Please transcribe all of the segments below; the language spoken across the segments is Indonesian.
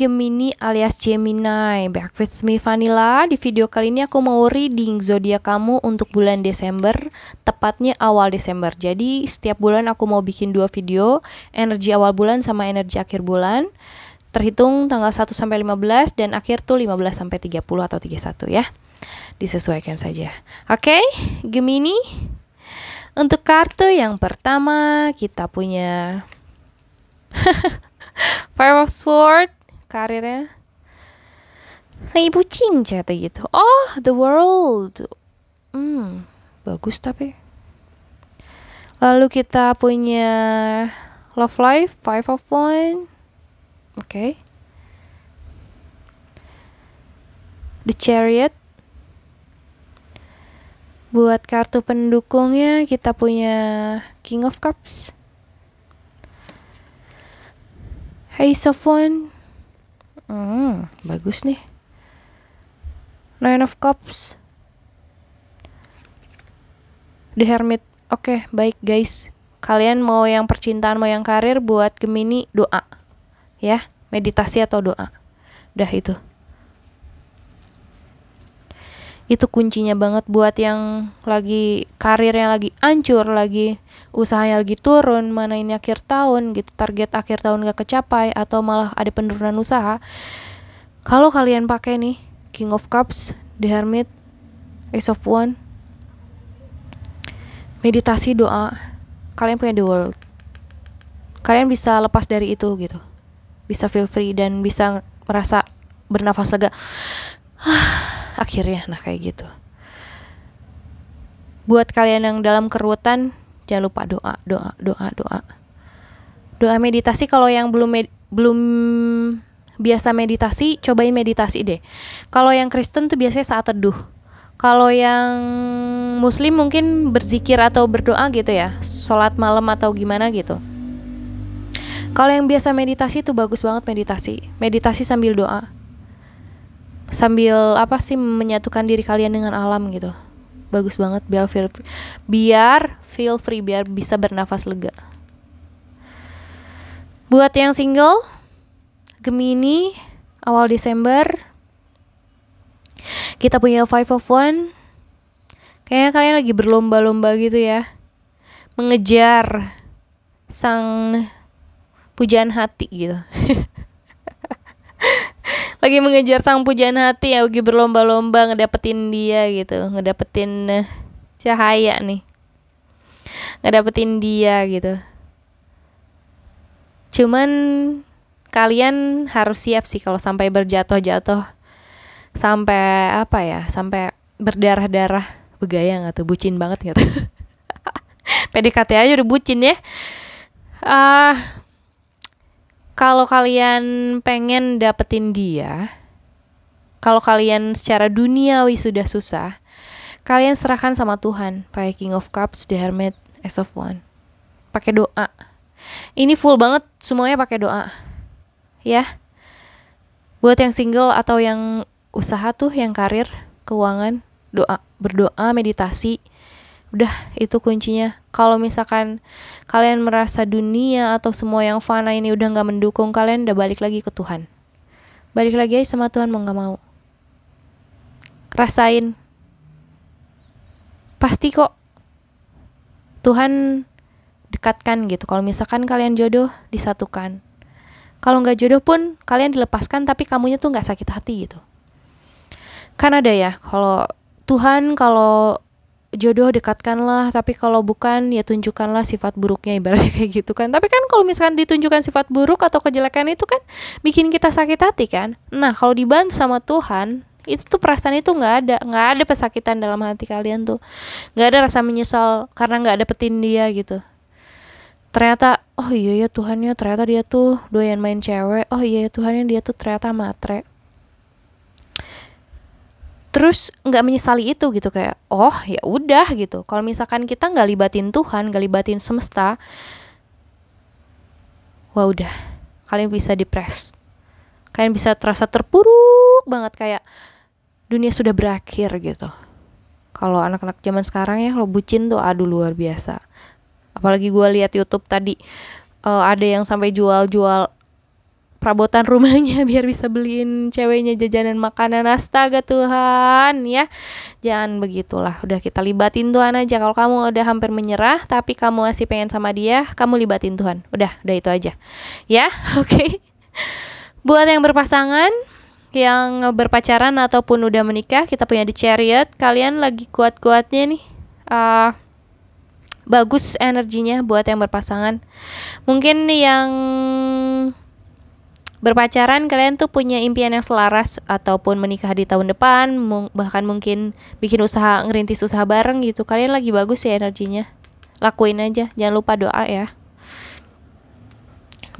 Gemini alias Gemini. Back with me Vanilla. Di video kali ini aku mau reading zodiak kamu untuk bulan Desember, tepatnya awal Desember. Jadi setiap bulan aku mau bikin dua video, energi awal bulan sama energi akhir bulan. Terhitung tanggal 1 sampai 15 dan akhir tuh 15 sampai 30 atau 31 ya. Disesuaikan saja. Oke, okay, Gemini. Untuk kartu yang pertama kita punya Five of Swords karirnya nah ibu cerita gitu oh the world hmm bagus tapi lalu kita punya love life five of one oke okay. the chariot buat kartu pendukungnya kita punya King of Cups, Ace of one. Hmm, bagus nih. Nine of Cups. The Hermit. Oke, okay, baik guys. Kalian mau yang percintaan, mau yang karir, buat Gemini, doa. Ya, meditasi atau doa. Udah itu itu kuncinya banget buat yang lagi karirnya lagi ancur, lagi usahanya lagi turun, mana ini akhir tahun gitu, target akhir tahun gak kecapai atau malah ada penurunan usaha. Kalau kalian pakai nih King of Cups, The Hermit, Ace of One, meditasi doa, kalian punya the world. Kalian bisa lepas dari itu gitu. Bisa feel free dan bisa merasa bernafas lega. akhirnya nah kayak gitu buat kalian yang dalam kerutan jangan lupa doa doa doa doa doa meditasi kalau yang belum belum biasa meditasi cobain meditasi deh kalau yang Kristen tuh biasanya saat teduh kalau yang muslim mungkin berzikir atau berdoa gitu ya sholat malam atau gimana gitu kalau yang biasa meditasi itu bagus banget meditasi meditasi sambil doa sambil apa sih menyatukan diri kalian dengan alam gitu bagus banget biar feel free, biar feel free biar bisa bernafas lega buat yang single Gemini awal Desember kita punya five of one kayaknya kalian lagi berlomba-lomba gitu ya mengejar sang pujaan hati gitu lagi mengejar sang pujaan hati ya lagi berlomba-lomba ngedapetin dia gitu ngedapetin eh, cahaya nih ngedapetin dia gitu cuman kalian harus siap sih kalau sampai berjatuh-jatuh sampai apa ya sampai berdarah-darah begaya nggak tuh bucin banget nggak tuh PDKT aja udah bucin ya ah uh, kalau kalian pengen dapetin dia, kalau kalian secara duniawi sudah susah, kalian serahkan sama Tuhan pakai King of Cups, The Hermit, Ace of One. Pakai doa. Ini full banget semuanya pakai doa. Ya. Buat yang single atau yang usaha tuh yang karir, keuangan, doa, berdoa, meditasi, Udah, itu kuncinya. Kalau misalkan kalian merasa dunia atau semua yang fana ini udah nggak mendukung, kalian udah balik lagi ke Tuhan. Balik lagi aja sama Tuhan mau nggak mau. Rasain. Pasti kok. Tuhan dekatkan gitu. Kalau misalkan kalian jodoh, disatukan. Kalau nggak jodoh pun, kalian dilepaskan tapi kamunya tuh nggak sakit hati gitu. Kan ada ya, kalau Tuhan kalau jodoh dekatkanlah tapi kalau bukan ya tunjukkanlah sifat buruknya ibaratnya kayak gitu kan tapi kan kalau misalkan ditunjukkan sifat buruk atau kejelekan itu kan bikin kita sakit hati kan nah kalau dibantu sama Tuhan itu tuh perasaan itu nggak ada nggak ada pesakitan dalam hati kalian tuh nggak ada rasa menyesal karena nggak dapetin dia gitu ternyata oh iya ya Tuhannya ternyata dia tuh doyan main cewek oh iya ya Tuhannya dia tuh ternyata matre terus nggak menyesali itu gitu kayak oh ya udah gitu kalau misalkan kita nggak libatin Tuhan nggak libatin semesta wah udah kalian bisa depres kalian bisa terasa terpuruk banget kayak dunia sudah berakhir gitu kalau anak-anak zaman sekarang ya lo bucin tuh aduh luar biasa apalagi gue lihat YouTube tadi uh, ada yang sampai jual-jual perabotan rumahnya biar bisa beliin ceweknya jajanan makanan astaga Tuhan ya jangan begitulah udah kita libatin Tuhan aja kalau kamu udah hampir menyerah tapi kamu masih pengen sama dia kamu libatin Tuhan udah udah itu aja ya oke okay. buat yang berpasangan yang berpacaran ataupun udah menikah kita punya di Chariot kalian lagi kuat-kuatnya nih uh, bagus energinya buat yang berpasangan mungkin yang berpacaran kalian tuh punya impian yang selaras ataupun menikah di tahun depan mung bahkan mungkin bikin usaha ngerintis usaha bareng gitu kalian lagi bagus ya energinya lakuin aja jangan lupa doa ya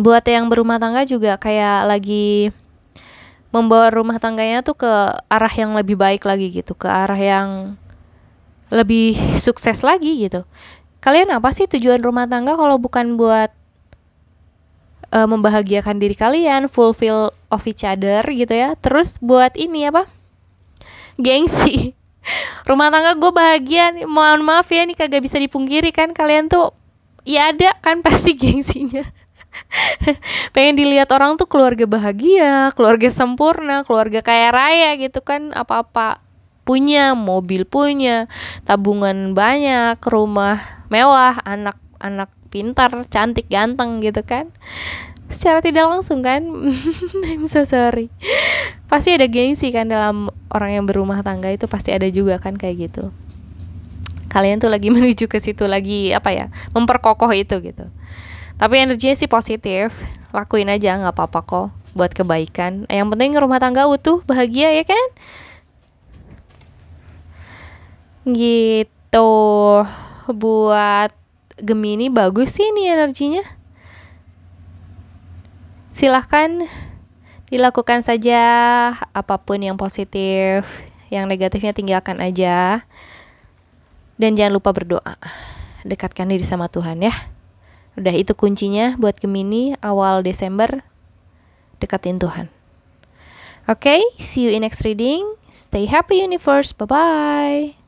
buat yang berumah tangga juga kayak lagi membawa rumah tangganya tuh ke arah yang lebih baik lagi gitu ke arah yang lebih sukses lagi gitu kalian apa sih tujuan rumah tangga kalau bukan buat uh, membahagiakan diri kalian, fulfill of each other gitu ya. Terus buat ini apa? Gengsi. Rumah tangga gue bahagia nih. Mohon maaf ya nih kagak bisa dipungkiri kan kalian tuh ya ada kan pasti gengsinya. pengen dilihat orang tuh keluarga bahagia, keluarga sempurna, keluarga kaya raya gitu kan apa-apa punya, mobil punya, tabungan banyak, rumah mewah, anak-anak pintar, cantik, ganteng gitu kan secara tidak langsung kan I'm so sorry pasti ada gengsi kan dalam orang yang berumah tangga itu pasti ada juga kan kayak gitu kalian tuh lagi menuju ke situ lagi apa ya memperkokoh itu gitu tapi energinya sih positif lakuin aja nggak apa-apa kok buat kebaikan yang penting rumah tangga utuh bahagia ya kan gitu buat Gemini bagus sih ini energinya. Silahkan dilakukan saja apapun yang positif, yang negatifnya tinggalkan aja. Dan jangan lupa berdoa. Dekatkan diri sama Tuhan ya. Udah itu kuncinya buat Gemini awal Desember dekatin Tuhan. Oke, okay, see you in next reading. Stay happy universe. Bye bye.